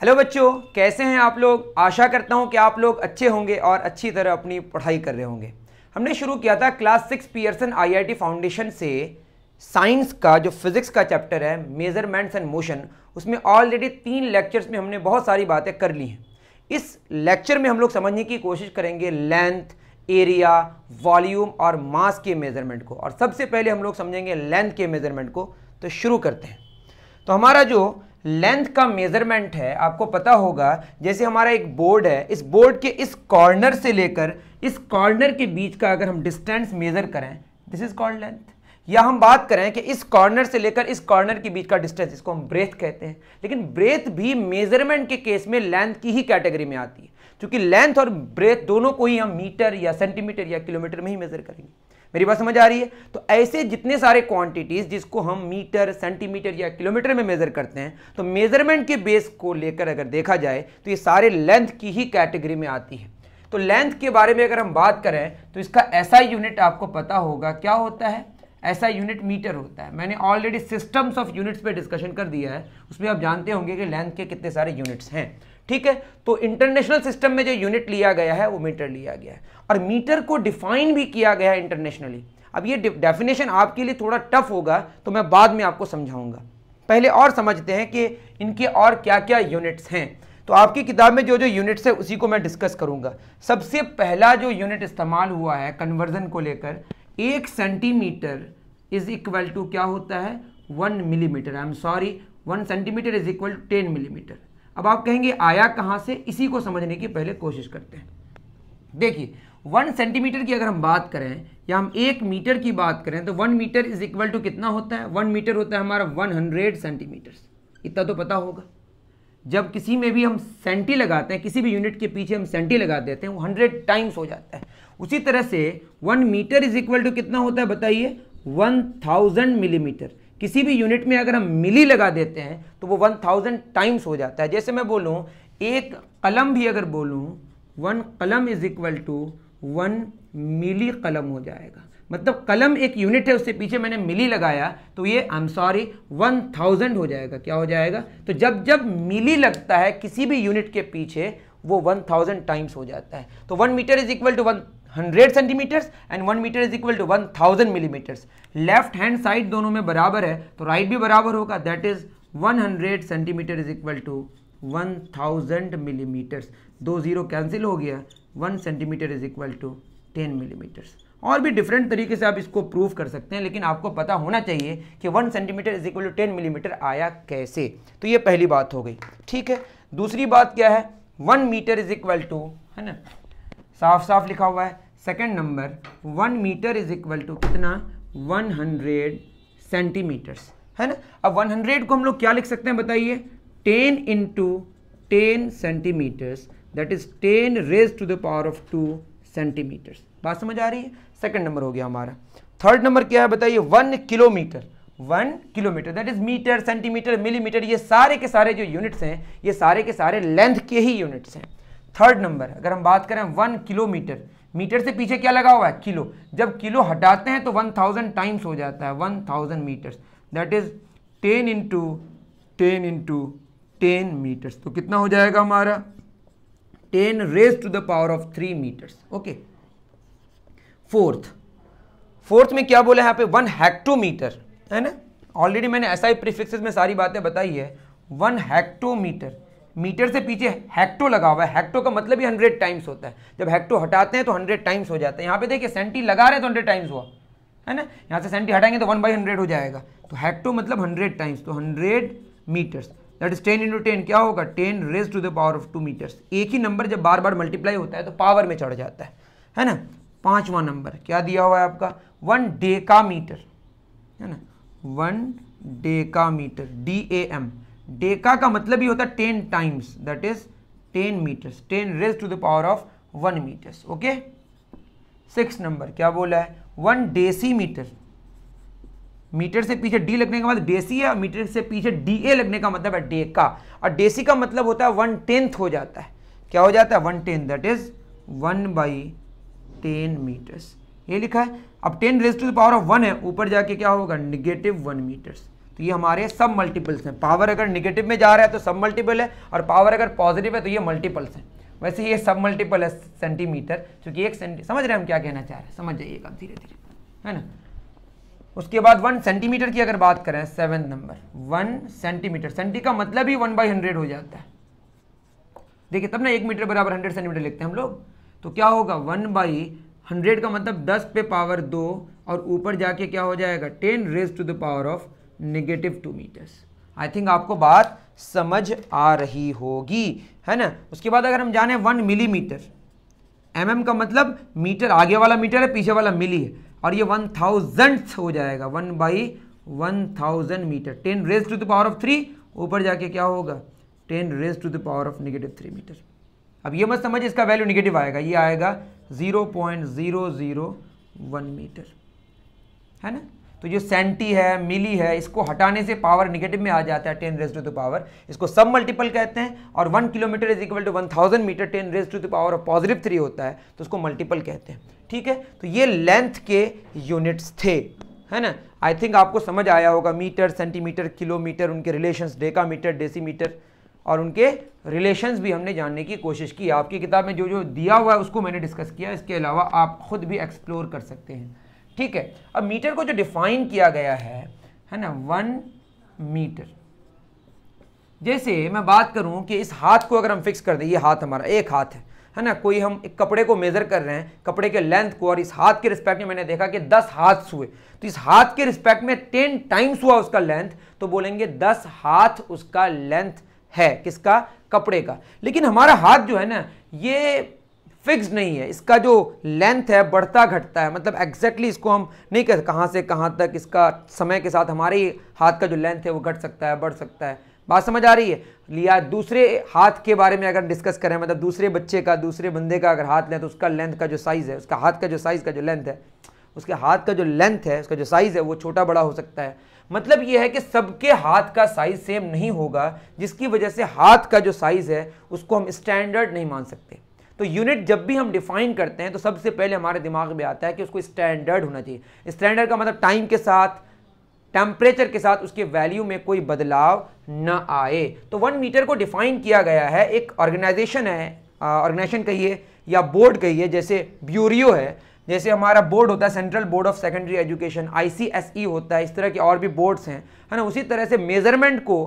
Hello बच्चों कैसे हैं आप लोग आशा करता हूं कि आप लोग अच्छे होंगे और अच्छी तरह अपनी पढ़ाई कर रहे होंगे हमने शुरू किया था class six Pearson IIT foundation से साइंस का जो फिजिक्स का चैप्टर है मेजरमेंट्स एंड मोशन उसमें ऑलरेडी तीन लेक्चर्स में हमने बहुत सारी बातें कर ली हैं इस लेक्चर में हम लोग समझने की कोशिश करेंगे लेंथ एरिया वॉल्यूम और मास के मेजरमेंट को और सबसे पहले हम लोग समझेंगे लेंथ के मेजरमेंट को तो शुरू करते हैं तो हमारा जो लेंथ का मेजरमेंट है आपको पता होगा जैसे हमारा एक बोर्ड है इस बोर्ड के इस कॉर्नर से लेकर इस कॉर्नर के बीच का अगर हम डिस्टेंस मेजर करें दिस इज कॉल्ड लेंथ या हम बात करें कि इस कॉर्नर से लेकर इस कॉर्नर के बीच का डिस्टेंस इसको हम ब्रेथ कहते हैं लेकिन ब्रेथ भी मेजरमेंट के केस में लेंथ की ही कैटेगरी में आती है क्योंकि लेंथ और ब्रेथ दोनों को ही हम मीटर या सेंटीमीटर या किलोमीटर में ही मेजर करेंगे मेरी बात समझ आ रही है तो ऐसे जितने सारे क्वांटिटीज जिसको हम मीटर सेंटीमीटर या किलोमीटर में मेजर करते हैं तो मेजरमेंट के बेस को लेकर अगर देखा जाए तो ये सारे लेंथ की ही कैटेगरी में आती है तो लेंथ के बारे में अगर हम बात करें तो इसका ऐसा यूनिट आपको पता होगा क्या होता है ऐसा यूनिट मीटर होता है मैंने ऑलरेडी सिस्टम्स ऑफ यूनिट्स पे डिस्कशन कर दिया है उसमें आप जानते होंगे कि लेंथ के कितने सारे यूनिट्स हैं ठीक है तो इंटरनेशनल सिस्टम में जो यूनिट लिया गया है वो मीटर लिया गया है और मीटर को डिफाइन भी किया गया है इंटरनेशनली अब ये डेफिनेशन आपके लिए थोड़ा टफ होगा तो मैं बाद में आपको समझाऊंगा पहले और समझते हैं कि इनके और क्या क्या यूनिट्स हैं तो आपकी किताब में जो जो यूनिट्स है उसी को मैं डिस्कस करूंगा सबसे पहला जो यूनिट इस्तेमाल हुआ है कन्वर्जन को लेकर एक सेंटीमीटर इज इक्वल टू क्या होता है one millimetre I am sorry one centimetre is equal to ten millimetre अब आप कहेंगे आया कहाँ से इसी को समझने की पहले कोशिश करते हैं देखिए वन सेंटीमीटर की अगर हम बात करें या हम एक मीटर की बात करें तो one metre is equal to कितना होता है वन मीटर होता है हमारा वन हंड्रेड सेंटीमीटर्स इतना तो पता होगा जब किसी में भी हम सेंटी लगाते हैं किसी भी यूनिट के पीछे हम सेंटी लगा देते हैं वो हंड्रेड टाइम्स हो जाता है उसी तरह से one metre is equal to कितना होता है बताइए वन थाउजेंड मिलीमीटर किसी भी यूनिट में अगर हम मिली लगा देते हैं तो वो वन थाउजेंड टाइम्स हो जाता है जैसे मैं बोलूं एक कलम भी अगर बोलूं वन कलम is equal to one milli कलम हो जाएगा मतलब कलम एक यूनिट है उससे पीछे मैंने मिली लगाया तो ये I am sorry one thousand हो जाएगा क्या हो जाएगा तो जब जब मिली लगता है किसी भी यूनिट के पीछे वो वन थाउजेंड टाइम्स हो जाता है तो one metre is equal to one hundred centimetres and one metre is equal to one thousand millimetres left hand side दोनों में बराबर है तो राइट भी बराबर होगा that is one hundred centimetre is equal to one thousand millimetres दो zero cancel हो गया one centimetre is equal to ten millimetres और भी डिफरेंट तरीके से आप इसको प्रूव कर सकते हैं लेकिन आपको पता होना चाहिए कि one centimetre is equal to ten millimetre आया कैसे तो ये पहली बात हो गई ठीक है दूसरी बात क्या है one metre is equal to है ना साफ साफ लिखा हुआ है second number one metre is equal to कितना वन हंड्रेड सेंटीमीटर्स है ना अब वन हंड्रेड को हम लोग क्या लिख सकते हैं बताइए ten into ten centimetres that is ten raise to the power of two centimetres बात समझ आ रही है सेकंड नंबर हो गया हमारा थर्ड नंबर क्या है बताइए one kilometre one kilometre that is metre centimetre millimetre ये सारे के सारे जो यूनिट्स हैं ये सारे के सारे लेंथ के ही यूनिट्स हैं थर्ड नंबर अगर हम बात करें वन किलोमीटर मीटर से पीछे क्या लगा हुआ है किलो जब किलो हटाते हैं तो वन थाउजेंड टाइम्स हो जाता है one thousand metres that is ten into ten into ten metres तो कितना हो जाएगा हमारा ten raise to the power of three metres okay fourth fourth में क्या बोला यहाँ पे वन हेक्टोमीटर है ना ऑलरेडी मैंने ऐसा ही प्रिफिक्स में सारी बातें बताई है वन हेक्टोमीटर मीटर से पीछे हेक्टो लगा हुआ है हेक्टो का मतलब ही हंड्रेड टाइम्स होता है जब हेक्टो हटाते हैं तो हंड्रेड टाइम्स हो जाता है यहाँ पे देखिए सेंटी लगा रहे हैं तो हंड्रेड टाइम्स हुआ है ना यहाँ से सेंटी हटाएंगे तो वन बाई हंड्रेड हो जाएगा तो हेक्टो मतलब हंड्रेड टाइम्स तो hundred metres that is ten into ten क्या होगा ten raise to the power of two metres एक ही नंबर जब बार बार मल्टीप्लाई होता है तो पावर में चढ़ जाता है है ना पांचवा नंबर क्या दिया हुआ है आपका वन डे का मीटर है ना one deca metre D A M deca का मतलब ही होता है ten times that is ten metres ten raise to the power of one metres okay six number क्या बोला है वन डेसी मीटर मीटर से पीछे डी लगने के बाद डेसी है मीटर से पीछे डी ए लगने का मतलब है डेका और डेसी का मतलब होता है वन टेंथ हो जाता है क्या हो जाता है one tenth that is one by ten metres ये लिखा है अब ten raise to the power of one है ऊपर जाके क्या होगा निगेटिव वन मीटर्स तो ये हमारे सब मल्टीपल्स हैं पावर अगर निगेटिव में जा रहा है तो सब मल्टीपल है और पावर अगर पॉजिटिव है तो ये मल्टीपल्स हैं वैसे ये सब मल्टीपल है सेंटीमीटर क्योंकि एक सेंटी समझ रहे हैं हम क्या कहना चाह रहे हैं समझ जाइएगा धीरे धीरे है ना उसके बाद वन सेंटीमीटर की अगर बात करें seven number one centimetre centi का मतलब ही वन बाई हंड्रेड हो जाता है देखिए तब ना एक मीटर बराबर हंड्रेड सेंटीमीटर लिखते हैं हम लोग तो क्या होगा वन बाई हंड्रेड का मतलब दस पे पावर दो और ऊपर जाके क्या हो जाएगा ten raise to the power of negative two metres I think आपको बात समझ आ रही होगी है ना उसके बाद अगर हम जाने वन मिलीमीटर एम एम का मतलब मीटर आगे वाला मीटर है पीछे वाला मिली है और ये वन थाउजेंड हो जाएगा one by one thousand metre ten raise to the power of three ऊपर जाके क्या होगा ten raise to the power of negative three metre अब ये मत समझ इसका वैल्यू निगेटिव आएगा ये आएगा zero point zero zero one metre है ना तो जो सेंटी है मिली है इसको हटाने से पावर निगेटिव में आ जाता है ten raise to the power इसको सब मल्टीपल कहते हैं और one kilometre is equal to one thousand metre ten raise to the power positive three होता है तो उसको मल्टीपल कहते हैं ठीक है तो ये लेंथ के यूनिट्स थे है ना आई थिंक आपको समझ आया होगा मीटर सेंटीमीटर किलोमीटर उनके रिलेशंस डेसी डेसीमीटर और उनके रिलेशंस भी हमने जानने की कोशिश की आपकी किताब में जो जो दिया हुआ है उसको मैंने डिस्कस किया इसके अलावा आप खुद भी एक्सप्लोर कर सकते हैं ठीक है अब मीटर को जो डिफाइन किया गया है है ना वन मीटर जैसे मैं बात करूं कि इस हाथ को अगर हम फिक्स कर दें ये हाथ हमारा एक हाथ है है ना कोई हम एक कपड़े को मेज़र कर रहे हैं कपड़े के लेंथ को और इस हाथ के रिस्पेक्ट में मैंने देखा कि दस हाथ हुए तो इस हाथ के रिस्पेक्ट में टेन टाइम्स हुआ उसका लेंथ तो बोलेंगे दस हाथ उसका लेंथ है किसका कपड़े का लेकिन हमारा हाथ जो है ना ये फिक्स नहीं है इसका जो लेंथ है बढ़ता घटता है मतलब एग्जैक्टली exactly इसको हम नहीं कह कहाँ से कहाँ तक इसका समय के साथ हमारे हाथ का जो लेंथ है वो घट सकता है बढ़ सकता है बात समझ आ रही है लिया दूसरे हाथ के बारे में अगर डिस्कस करें मतलब दूसरे बच्चे का दूसरे बंदे का अगर हाथ लें तो उसका लेंथ का जो साइज़ है उसका हाथ का जो साइज़ का जो लेंथ है उसके हाथ का जो लेंथ है उसका जो साइज़ है वो छोटा बड़ा हो सकता है मतलब ये है कि सबके हाथ का साइज़ सेम नहीं होगा जिसकी वजह से हाथ का जो साइज़ है उसको हम स्टैंडर्ड नहीं मान सकते तो यूनिट जब भी हम डिफाइन करते हैं तो सबसे पहले हमारे दिमाग में आता है कि उसको स्टैंडर्ड होना चाहिए स्टैंडर्ड का मतलब टाइम के साथ टेम्परेचर के साथ उसके वैल्यू में कोई बदलाव न आए तो वन मीटर को डिफाइन किया गया है एक ऑर्गेनाइजेशन है ऑर्गेनाइजेशन कहिए या बोर्ड कहिए जैसे ब्यूरियो है जैसे हमारा बोर्ड होता है central board of secondary education आई होता है इस तरह के और भी बोर्ड्स हैं है ना उसी तरह से मेजरमेंट को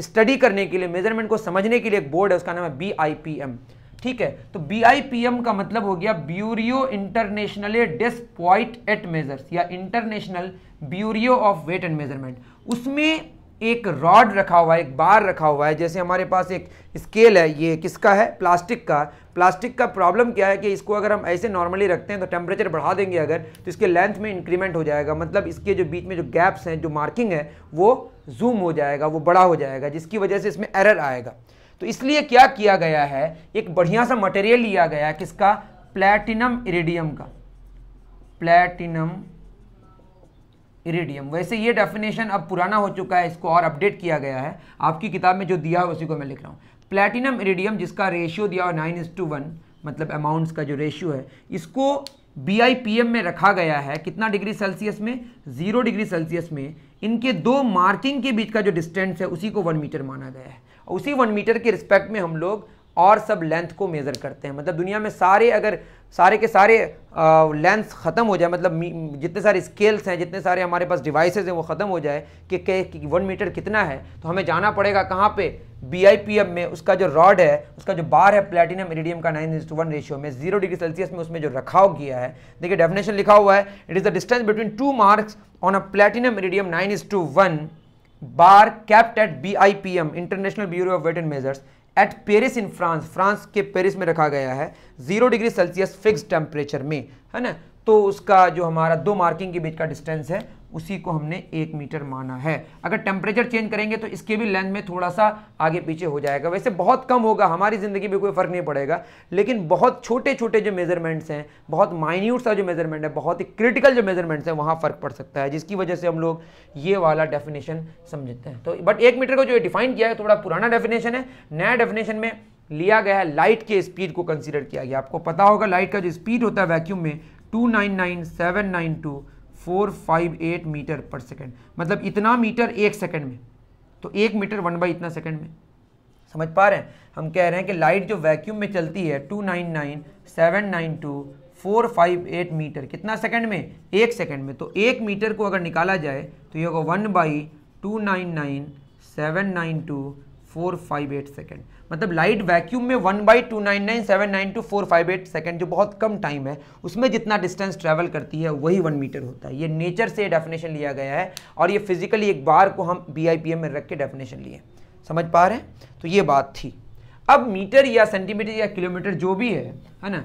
स्टडी करने के लिए मेजरमेंट को समझने के लिए एक बोर्ड है उसका नाम है बी आई पी एम ठीक है तो एम का मतलब हो गया bureau international des poids et measures या international bureau of weight and measurement उसमें एक रॉड रखा हुआ है एक बार रखा हुआ है जैसे हमारे पास एक स्केल है ये किसका है प्लास्टिक का प्लास्टिक का प्रॉब्लम क्या है कि इसको अगर हम ऐसे नॉर्मली रखते हैं तो टेम्परेचर बढ़ा देंगे अगर तो इसके लेंथ में इंक्रीमेंट हो जाएगा मतलब इसके जो बीच में जो गैप्स हैं जो मार्किंग है वो जूम हो जाएगा वो बड़ा हो जाएगा जिसकी वजह से इसमें एरर आएगा तो इसलिए क्या किया गया है एक बढ़िया सा मटेरियल लिया गया है किसका प्लैटिनम इरिडियम का प्लैटिनम इरिडियम वैसे ये डेफिनेशन अब पुराना हो चुका है इसको और अपडेट किया गया है आपकी किताब में जो दिया है उसी को मैं लिख रहा हूँ प्लैटिनम इरिडियम जिसका रेशियो दिया हुआ नाइन इज टू वन मतलब अमाउंट्स का जो रेशियो है इसको बी में रखा गया है कितना डिग्री सेल्सियस में ज़ीरो डिग्री सेल्सियस में इनके दो मार्किंग के बीच का जो डिस्टेंस है उसी को वन मीटर माना गया है और उसी वन मीटर के रिस्पेक्ट में हम लोग और सब लेंथ को मेज़र करते हैं मतलब दुनिया में सारे अगर सारे के सारे लेंथ ख़त्म हो जाए मतलब जितने सारे स्केल्स हैं जितने सारे हमारे पास डिवाइसेज हैं वो ख़त्म हो जाए कि, कि वन मीटर कितना है तो हमें जाना पड़ेगा कहाँ पे बी में उसका जो रॉड है उसका जो बार है प्लेटिनम इरिडियम का nine is to one ratio में जीरो डिग्री सेल्सियस में उसमें जो रखाव किया है देखिए डेफिनेशन लिखा हुआ है it is the distance between two marks on a platinum iridium 9 is to 1 bar capped at BIPM International Bureau of Weight and Measures at Paris in France France के पेरिस में रखा गया है zero degree Celsius fix temperature में है ना तो उसका जो हमारा दो मार्किंग के बीच का डिस्टेंस है उसी को हमने एक मीटर माना है अगर टेम्परेचर चेंज करेंगे तो इसके भी लेंथ में थोड़ा सा आगे पीछे हो जाएगा वैसे बहुत कम होगा हमारी ज़िंदगी में कोई फ़र्क नहीं पड़ेगा लेकिन बहुत छोटे छोटे जो मेजरमेंट्स हैं बहुत माइन्यूट सा जो मेजरमेंट है बहुत ही क्रिटिकल जो मेजरमेंट्स हैं वहाँ फ़र्क पड़ सकता है जिसकी वजह से हम लोग ये वाला डेफिनेशन समझते हैं तो बट एक मीटर को जो डिफाइन किया है थोड़ा पुराना डेफिनेशन है नया डेफिनेशन में लिया गया है लाइट के स्पीड को कंसिडर किया गया आपको पता होगा लाइट का जो स्पीड होता है वैक्यूम में two nine nine seven nine two four five eight metre per second मतलब इतना मीटर एक सेकेंड में तो एक मीटर वन बाई इतना सेकेंड में समझ पा रहे हैं हम कह रहे हैं कि लाइट जो वैक्यूम में चलती है two nine nine seven nine two four five eight metre कितना सेकेंड में एक सेकेंड में तो एक मीटर को अगर निकाला जाए तो ये होगा one by two nine nine seven nine two four five eight second मतलब लाइट वैक्यूम में one by two nine nine seven nine two four five eight second जो बहुत कम टाइम है उसमें जितना डिस्टेंस ट्रैवल करती है वही वन मीटर होता है ये नेचर से डेफिनेशन लिया गया है और ये फिजिकली एक बार को हम बी आई पी एम में रख के डेफिनेशन लिए समझ पा रहे हैं तो ये बात थी अब मीटर या सेंटीमीटर या किलोमीटर जो भी है है ना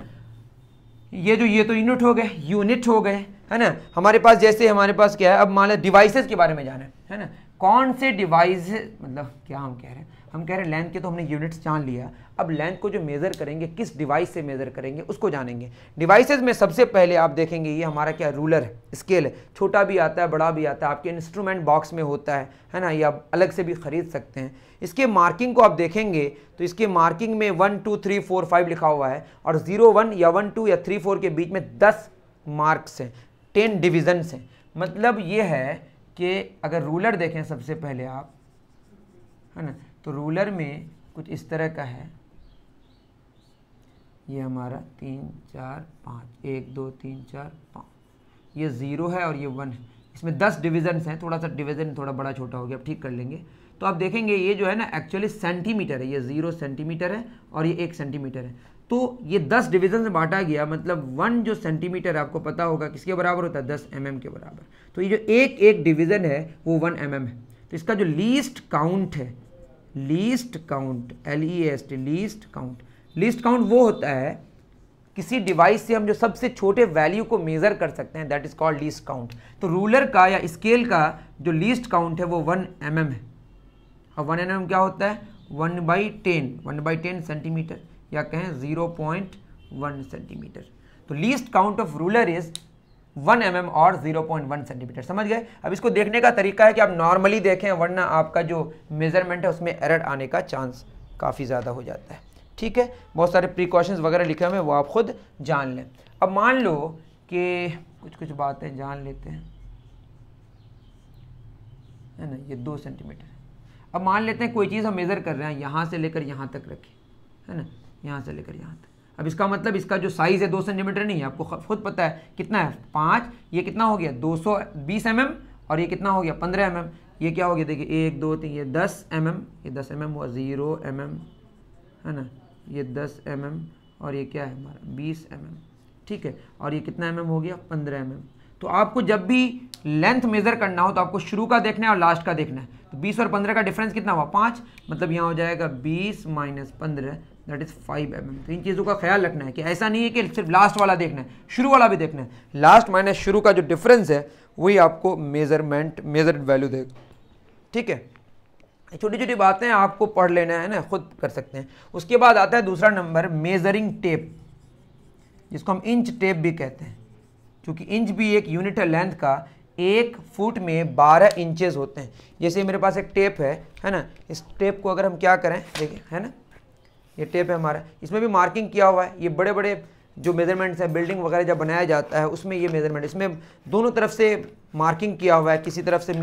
ये जो ये तो यूनिट हो गए यूनिट हो गए है ना हमारे पास जैसे हमारे पास क्या है अब मान लो डिवाइसेस के बारे में जाना है ना कौन से डिवाइस मतलब क्या हम कह रहे हैं हम कह रहे हैं लेंथ के तो हमने यूनिट्स जान लिया अब लेंथ को जो मेज़र करेंगे किस डिवाइस से मेज़र करेंगे उसको जानेंगे डिवाइसेज में सबसे पहले आप देखेंगे ये हमारा क्या रूलर है स्केल है छोटा भी आता है बड़ा भी आता है आपके इंस्ट्रूमेंट बॉक्स में होता है है ना ये आप अलग से भी ख़रीद सकते हैं इसके मार्किंग को आप देखेंगे तो इसके मार्किंग में one two three four five लिखा हुआ है और ज़ीरो वन या वन टू या थ्री फोर के बीच में दस मार्क्स हैं टेन डिविजन्स हैं मतलब ये है कि अगर रूलर देखें सबसे पहले आप है ना तो रूलर में कुछ इस तरह का है ये हमारा तीन चार पाँच एक दो तीन चार पाँच ये ज़ीरो है और ये वन है इसमें दस डिविजन्स हैं थोड़ा सा डिवीज़न थोड़ा बड़ा छोटा हो गया अब ठीक कर लेंगे तो आप देखेंगे ये जो है ना एक्चुअली सेंटीमीटर है ये ज़ीरो सेंटीमीटर है और ये एक सेंटीमीटर है तो ये दस डिविजन से बांटा गया मतलब वन जो सेंटीमीटर आपको पता होगा किसके बराबर होता है दस एम mm के बराबर तो ये जो एक एक डिवीज़न है वो वन एम mm है तो इसका जो लीस्ट काउंट है least count L E S T least count least count वो होता है किसी डिवाइस से हम जो सबसे छोटे वैल्यू को मेज़र कर सकते हैं that is called least count तो रूलर का या स्केल का जो लीस्ट काउंट है वो वन एम mm है और वन एम mm क्या होता है one by ten one by ten centimetre या कहें ज़ीरो पॉइंट वन सेंटीमीटर तो least count of ruler is one M और जीरो पॉइंट वन सेंटीमीटर समझ गए अब इसको देखने का तरीका है कि आप नॉर्मली देखें वरना आपका जो मेज़रमेंट है उसमें एरर आने का चांस काफ़ी ज़्यादा हो जाता है ठीक है बहुत सारे प्रिकॉशंस वगैरह लिखे हुए हैं वो आप खुद जान लें अब मान लो कि कुछ कुछ बातें जान लेते हैं है ना ये दो सेंटीमीटर अब मान लेते हैं कोई चीज़ हम मेज़र कर रहे हैं यहाँ से लेकर यहाँ तक रखें है ना यहाँ से लेकर यहाँ तक अब इसका मतलब इसका जो साइज़ है दो सेंटीमीटर नहीं है आपको खुद पता है कितना है पाँच ये कितना हो गया दो सौ बीस एम एम और ये कितना हो गया पंद्रह एम एम ये क्या हो गया देखिए एक दो तीन ये दस एम एम ये दस एम एम हुआ ज़ीरो एम एम है ना ये दस एम एम और ये क्या है हमारा बीस एम एम ठीक है और ये कितना एम एम हो गया पंद्रह एम एम तो आपको जब भी लेंथ मेजर करना हो तो आपको शुरू का देखना है और लास्ट का देखना है तो 20 और 15 का डिफरेंस कितना हुआ पाँच मतलब यहाँ हो जाएगा 20 माइनस पंद्रह दैट इज फाइव एम तो इन चीज़ों का ख्याल रखना है कि ऐसा नहीं है कि सिर्फ लास्ट वाला देखना है शुरू वाला भी देखना है लास्ट माइनस शुरू का जो डिफरेंस है वही आपको मेजरमेंट मेजर वैल्यू देगा ठीक है छोटी छोटी बातें आपको पढ़ लेना है ना खुद कर सकते हैं उसके बाद आता है दूसरा नंबर मेजरिंग टेप जिसको हम इंच टेप भी कहते हैं क्योंकि इंच भी एक यूनिट है लेंथ का एक फुट में 12 इंचेस होते हैं जैसे मेरे पास एक टेप है है ना इस टेप को अगर हम क्या करें देखिए है ना ये टेप है हमारा इसमें भी मार्किंग किया हुआ है ये बड़े बड़े जो मेजरमेंट्स हैं बिल्डिंग वगैरह जब बनाया जाता है उसमें ये मेजरमेंट इसमें दोनों तरफ से मार्किंग किया हुआ है किसी तरफ से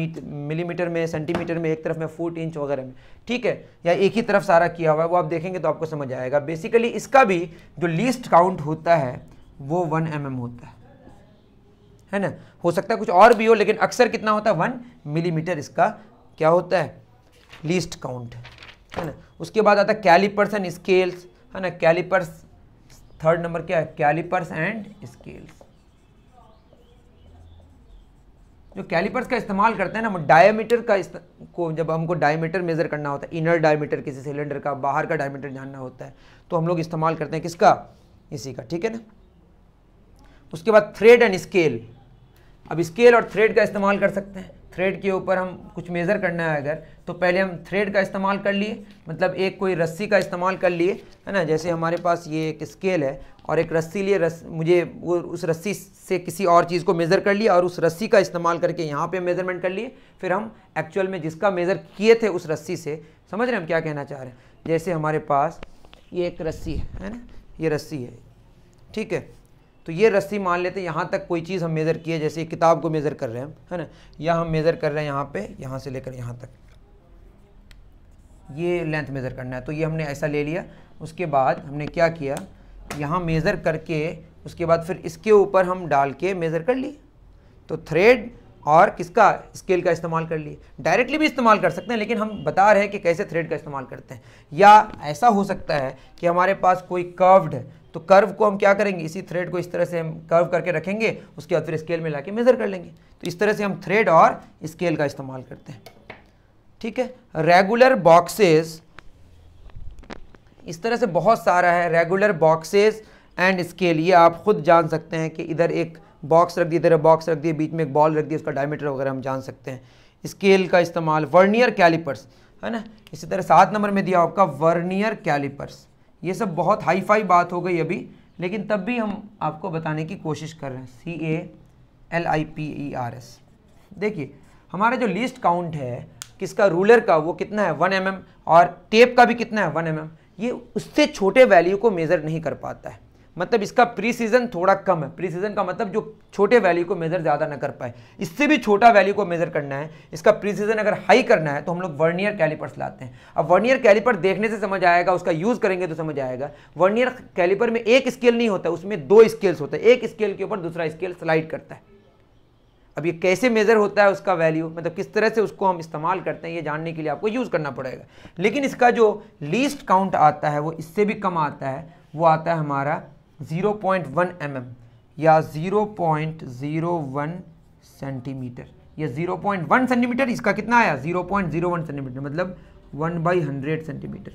मिलीमीटर में सेंटीमीटर में एक तरफ में फुट इंच वगैरह में ठीक है या एक ही तरफ सारा किया हुआ है वो आप देखेंगे तो आपको समझ आएगा बेसिकली इसका भी जो लीस्ट काउंट होता है वो वन एम mm होता है है ना हो सकता है कुछ और भी हो लेकिन अक्सर कितना होता है वन मिलीमीटर इसका क्या होता है लीस्ट काउंट है ना उसके बाद आता है कैलिपर्स एंड स्केल्स है ना कैलिपर्स थर्ड नंबर क्या है कैलिपर्स एंड स्केल्स जो कैलिपर्स का इस्तेमाल करते हैं ना हम डायमीटर का को जब हमको डायमीटर मेज़र करना होता है इनर डायमीटर किसी सिलेंडर का बाहर का डायमीटर जानना होता है तो हम लोग इस्तेमाल करते हैं किसका इसी का ठीक है ना उसके बाद थ्रेड एंड स्केल अब स्केल और थ्रेड का इस्तेमाल कर सकते हैं थ्रेड के ऊपर हम कुछ मेज़र करना है अगर तो पहले हम थ्रेड का इस्तेमाल कर लिए मतलब एक कोई रस्सी का इस्तेमाल कर लिए है ना जैसे हमारे पास ये एक स्केल है और एक रस्सी लिए रस मुझे वो उस रस्सी से किसी और चीज़ को मेज़र कर लिया और उस रस्सी का इस्तेमाल करके यहाँ पे मेज़रमेंट कर लिए फिर हम एक्चुअल में जिसका मेज़र किए थे उस रस्सी से समझ रहे हम क्या कहना चाह रहे हैं जैसे हमारे पास ये एक रस्सी है है ना ये रस्सी है ठीक है तो ये रस्सी मान लेते हैं यहाँ तक कोई चीज़ हम मेज़र किए जैसे किताब को मेज़र कर रहे हैं है ना या हम मेज़र कर रहे हैं यहाँ पे यहाँ से लेकर यहाँ तक ये लेंथ मेज़र करना है तो ये हमने ऐसा ले लिया उसके बाद हमने क्या किया यहाँ मेज़र करके उसके बाद फिर इसके ऊपर हम डाल के मेज़र कर लिए तो थ्रेड और किसका स्केल का इस्तेमाल कर लिए डायरेक्टली भी इस्तेमाल कर सकते हैं लेकिन हम बता रहे हैं कि कैसे थ्रेड का इस्तेमाल करते हैं या ऐसा हो सकता है कि हमारे पास कोई कर्व्ड तो कर्व को हम क्या करेंगे इसी थ्रेड को इस तरह से हम कर्व करके रखेंगे उसके बाद फिर स्केल में ला मेज़र कर लेंगे तो इस तरह से हम थ्रेड और स्केल का इस्तेमाल करते हैं ठीक है रेगुलर बॉक्सेस इस तरह से बहुत सारा है रेगुलर बॉक्सेस एंड स्केल ये आप खुद जान सकते हैं कि इधर एक बॉक्स रख दिए इधर बॉक्स रख दिए बीच में एक बॉल रख दिए उसका डायमीटर वगैरह हम जान सकते हैं स्केल का इस्तेमाल वर्नियर कैलिपर्स है ना इसी तरह सात नंबर में दिया आपका वर्नियर कैलिपर्स ये सब बहुत हाई फाई बात हो गई अभी लेकिन तब भी हम आपको बताने की कोशिश कर रहे हैं C A L I P E R S देखिए हमारा जो लिस्ट काउंट है किसका रूलर का वो कितना है वन एम mm, और टेप का भी कितना है वन एम mm. ये उससे छोटे वैल्यू को मेज़र नहीं कर पाता है मतलब इसका प्री सीजन थोड़ा कम है प्री सीजन का मतलब जो छोटे वैल्यू को मेजर ज़्यादा ना कर पाए इससे भी छोटा वैल्यू को मेजर करना है इसका प्री सीजन अगर हाई करना है तो हम लोग वर्नियर कैलिपर्स लाते हैं अब वर्नियर कैलिपर देखने से समझ आएगा उसका यूज़ करेंगे तो समझ आएगा वर्नियर कैलिपर में एक स्केल नहीं होता उसमें दो स्केल्स होते हैं एक स्केल के ऊपर दूसरा स्केल स्लाइड करता है अब ये कैसे मेज़र होता है उसका वैल्यू मतलब किस तरह से उसको हम इस्तेमाल करते हैं ये जानने के लिए आपको यूज़ करना पड़ेगा लेकिन इसका जो लीस्ट काउंट आता है वो इससे भी कम आता है वो आता है हमारा zero point one M M या zero point zero one centimetre या ज़ीरो पॉइंट वन सेंटीमीटर इसका कितना आया zero point zero one centimetre मतलब वन बाई हंड्रेड सेंटीमीटर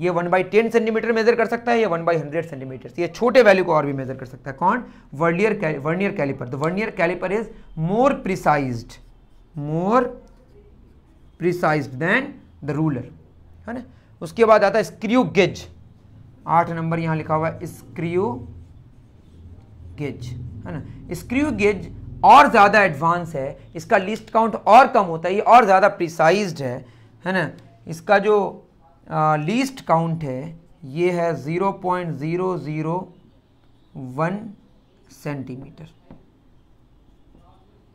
ये one by ten centimetre measure कर सकता है या वन बाई हंड्रेड सेंटीमीटर तो ये छोटे वैल्यू को और भी मेजर कर सकता है कौन वर्नियर वर्नियर कैलिपर द तो vernier calliper is more precise more precise than the ruler है ना उसके बाद आता है स्क्रू गेज आठ नंबर यहाँ लिखा हुआ है स्क्रियो गेज है ना स्क्रियो गेज और ज़्यादा एडवांस है इसका लिस्ट काउंट और कम होता है ये और ज़्यादा प्रिसाइज है है ना इसका जो लिस्ट काउंट है ये है zero point zero zero one centimetre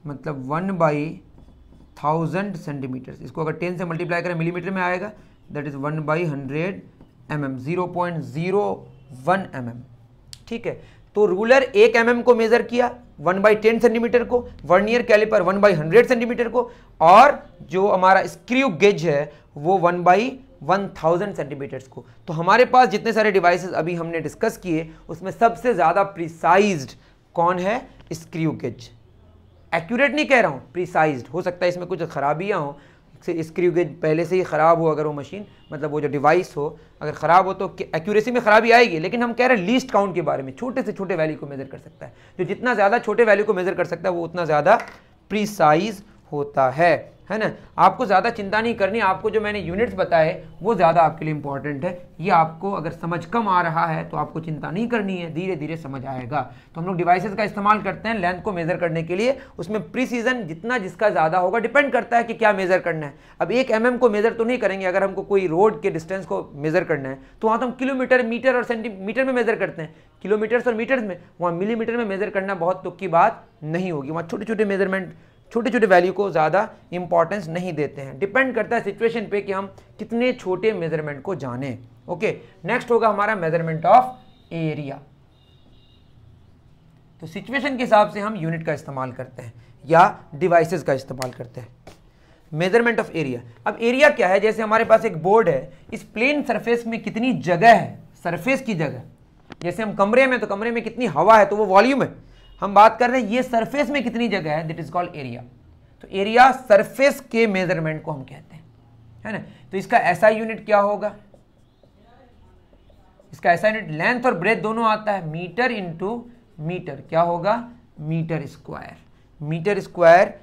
मतलब वन बाई थाउजेंड सेंटीमीटर इसको अगर टेन से मल्टीप्लाई करें मिलीमीटर में आएगा that is one by hundred M M zero point zero one M M ठीक है तो रूलर एक एम mm को मेजर किया वन बाई टेन सेंटीमीटर को vernier calliper one by hundred centimetre को और जो हमारा स्क्रू गेज है वो one by one thousand centimetres को तो हमारे पास जितने सारे डिवाइसेस अभी हमने डिस्कस किए उसमें सबसे ज़्यादा प्रिसाइज कौन है स्क्रू गेज एक्यूरेट नहीं कह रहा हूँ प्रिसाइज हो सकता है इसमें कुछ खराबियाँ हों से स्क्रू गेज पहले से ही ख़राब हो अगर वो मशीन मतलब वो जो डिवाइस हो अगर ख़राब हो तो एक्यूरेसी में ख़राबी आएगी लेकिन हम कह रहे हैं लीस्ट काउंट के बारे में छोटे से छोटे वैल्यू को मेज़र कर सकता है जो जितना ज़्यादा छोटे वैल्यू को मेज़र कर सकता है वो उतना ज़्यादा प्रिसाइज होता है है ना आपको ज़्यादा चिंता नहीं करनी आपको जो मैंने यूनिट्स बताए वो ज़्यादा आपके लिए इंपॉर्टेंट है ये आपको अगर समझ कम आ रहा है तो आपको चिंता नहीं करनी है धीरे धीरे समझ आएगा तो हम लोग डिवाइसेस का इस्तेमाल करते हैं लेंथ को मेज़र करने के लिए उसमें प्रीसीजन जितना जिसका ज़्यादा होगा डिपेंड करता है कि क्या मेज़र करना है अब एक एम mm को मेज़र तो नहीं करेंगे अगर हमको कोई रोड के डिस्टेंस को मेज़र करना है तो वहाँ तो हम किलोमीटर मीटर और सेंटीमीटर में मेज़र करते हैं किलोमीटर्स और मीटर्स में वहाँ मिलीमीटर में मेज़र करना बहुत दुख की बात नहीं होगी वहाँ छोटे छोटे मेजरमेंट छोटे छोटे वैल्यू को ज़्यादा इंपॉर्टेंस नहीं देते हैं डिपेंड करता है सिचुएशन पे कि हम कितने छोटे मेजरमेंट को जाने ओके नेक्स्ट होगा हमारा मेजरमेंट ऑफ एरिया तो सिचुएशन के हिसाब से हम यूनिट का इस्तेमाल करते हैं या डिवाइसेस का इस्तेमाल करते हैं मेजरमेंट ऑफ एरिया अब एरिया क्या है जैसे हमारे पास एक बोर्ड है इस प्लेन सरफेस में कितनी जगह है सरफेस की जगह जैसे हम कमरे में तो कमरे में कितनी हवा है तो वो वॉल्यूम है हम बात कर रहे हैं ये सरफेस में कितनी जगह है दिट इज कॉल्ड एरिया तो एरिया सरफेस के मेजरमेंट को हम कहते हैं है ना तो इसका ऐसा यूनिट क्या होगा इसका ऐसा यूनिट लेंथ और ब्रेथ दोनों आता है मीटर इंटू मीटर क्या होगा metre square metre square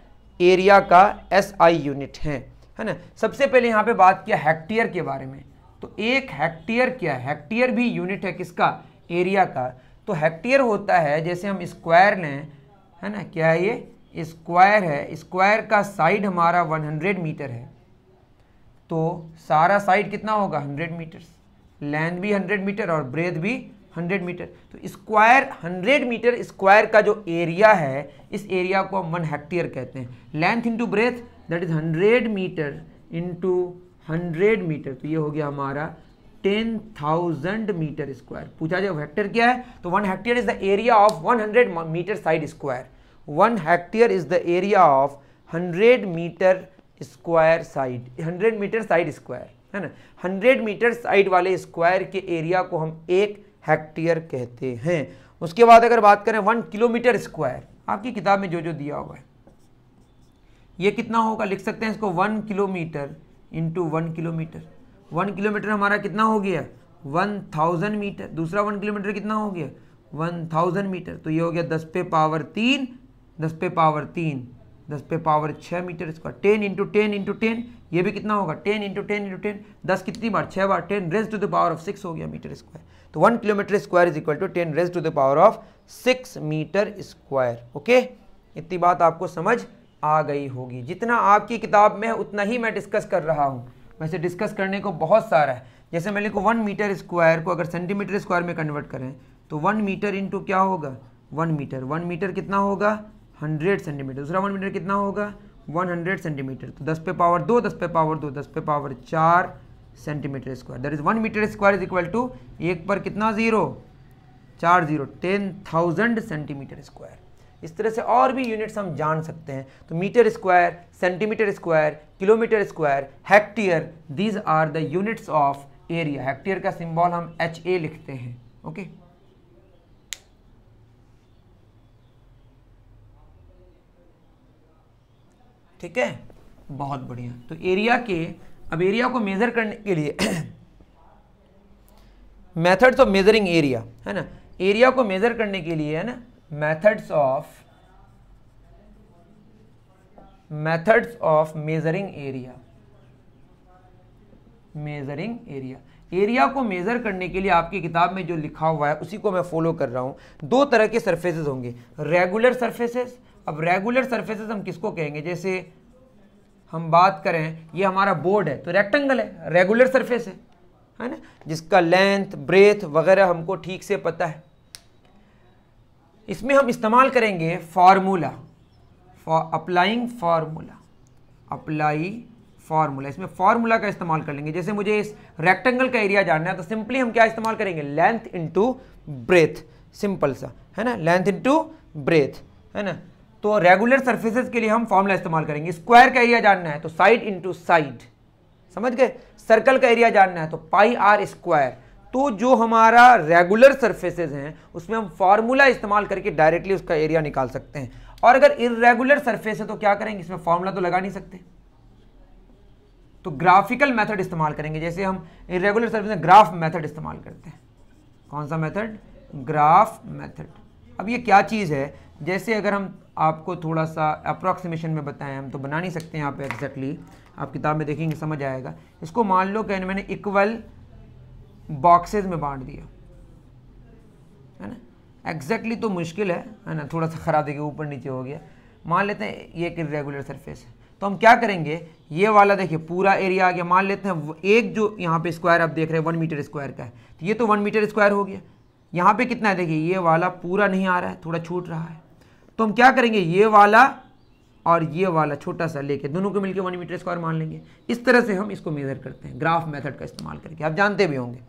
area का एस आई यूनिट है है ना सबसे पहले यहां पे बात किया हेक्टेयर के बारे में तो एक हेक्टेयर क्या हेक्टेयर भी यूनिट है किसका एरिया का तो हेक्टेयर होता है जैसे हम स्क्वायर लें है ना क्या है ये स्क्वायर है स्क्वायर का साइड हमारा 100 मीटर है तो सारा साइड कितना होगा 100 मीटर लेंथ भी 100 मीटर और ब्रेथ भी 100 मीटर तो स्क्वायर 100 मीटर स्क्वायर का जो एरिया है इस एरिया को हम वन हेक्टेयर कहते हैं length into breadth that is 100 metre into 100 metre तो ये हो गया हमारा टेन थाउजेंड मीटर स्क्वायर पूछा जाए हेक्टेयर क्या है तो one hectare is the area of one hundred metre side square one hectare is the area of hundred metre square side hundred metre side square है ना हंड्रेड मीटर साइड वाले square के area को हम एक हेक्टेयर कहते हैं उसके बाद अगर बात करें वन किलोमीटर स्क्वायर आपकी किताब में जो जो दिया हुआ है ये कितना होगा लिख सकते हैं इसको one kilometre into one kilometre one kilometre हमारा कितना हो गया वन थाउजेंड मीटर दूसरा वन किलोमीटर कितना हो गया वन थाउजेंड मीटर तो ये हो गया दस पे पावर तीन दस पे पावर तीन दस पे पावर छः मीटर इसका ten into ten into ten ये भी कितना होगा ten into ten into ten दस कितनी बार छः बार ten raise to the power of six हो गया मीटर स्क्वायर तो one kilometre square is equal to ten raise to the power of six metre square okay इतनी बात आपको समझ आ गई होगी जितना आपकी किताब में उतना ही मैं डिस्कस कर रहा हूँ वैसे डिस्कस करने को बहुत सारा है जैसे मैंने को वन मीटर स्क्वायर को अगर सेंटीमीटर स्क्वायर में कन्वर्ट करें तो वन मीटर इंटू क्या होगा वन मीटर वन मीटर कितना होगा हंड्रेड सेंटीमीटर दूसरा वन मीटर कितना होगा वन हंड्रेड सेंटीमीटर तो दस पे पावर दो दस पे पावर दो दस पे पावर चार centimetre square that is one metre square is equal to एक पर कितना जीरो चार zero ten thousand centimetre square इस तरह से और भी यूनिट्स हम जान सकते हैं तो metre square centimetre square kilometre square hectare these are the units of area hectare का सिंबल हम एच ए लिखते हैं ओके ठीक है बहुत बढ़िया तो एरिया के अब एरिया को मेज़र करने के लिए मेथड्स ऑफ मेजरिंग एरिया है ना एरिया को मेज़र करने के लिए है ना methods of methods of measuring area measuring area area को मेज़र करने के लिए आपकी किताब में जो लिखा हुआ है उसी को मैं फॉलो कर रहा हूं दो तरह के सरफेसेस होंगे रेगुलर सर्फेसेस अब रेगुलर सर्फेसेस हम किसको कहेंगे जैसे हम बात करें ये हमारा बोर्ड है तो रेक्टेंगल है रेगुलर सर्फेस है है ना जिसका लेंथ ब्रेथ वगैरह हमको ठीक से पता है इसमें हम इस्तेमाल करेंगे formula applying formula apply formula इसमें फार्मूला का इस्तेमाल कर लेंगे जैसे मुझे इस रेक्टेंगल का एरिया जानना है तो सिंपली हम क्या इस्तेमाल करेंगे लेंथ इंटू ब्रेथ सिंपल सा है ना लेंथ इंटू ब्रेथ है ना तो रेगुलर सर्फेसिस के लिए हम फार्मूला इस्तेमाल करेंगे स्क्वायर का एरिया जानना है तो साइड इंटू साइड समझ गए सर्कल का एरिया जानना है तो पाई आर स्क्वायर तो जो हमारा रेगुलर सर्फेसेज हैं उसमें हम फार्मूला इस्तेमाल करके डायरेक्टली उसका एरिया निकाल सकते हैं और अगर इरेगुलर सर्फेस है तो क्या करेंगे इसमें फार्मूला तो लगा नहीं सकते तो ग्राफिकल मेथड इस्तेमाल करेंगे जैसे हम इरेगुलर सर्फेस में ग्राफ मेथड इस्तेमाल करते हैं कौन सा मेथड ग्राफ मेथड अब ये क्या चीज़ है जैसे अगर हम आपको थोड़ा सा अप्रॉक्सीमेशन में बताएं हम तो बना नहीं सकते यहाँ पे एग्जैक्टली आप किताब में देखेंगे समझ आएगा इसको मान लो कि मैंने इक्वल बॉक्सेज में बांट दिया है ना एग्जैक्टली तो मुश्किल है है ना थोड़ा सा ख़राब देखिए ऊपर नीचे हो गया मान लेते हैं ये एक रेगुलर सरफेस है तो हम क्या करेंगे ये वाला देखिए पूरा एरिया आ गया मान लेते हैं एक जो यहाँ पे स्क्वायर आप देख रहे हैं वन मीटर स्क्वायर का है तो ये तो वन मीटर स्क्वायर हो गया यहाँ पे कितना है देखिए ये वाला पूरा नहीं आ रहा है थोड़ा छूट रहा है तो हम क्या करेंगे ये वाला और ये वाला छोटा सा लेके दोनों को मिलकर वन मीटर स्क्वायर मान लेंगे इस तरह से हम इसको मेजर करते हैं ग्राफ मेथड का इस्तेमाल करके आप जानते भी होंगे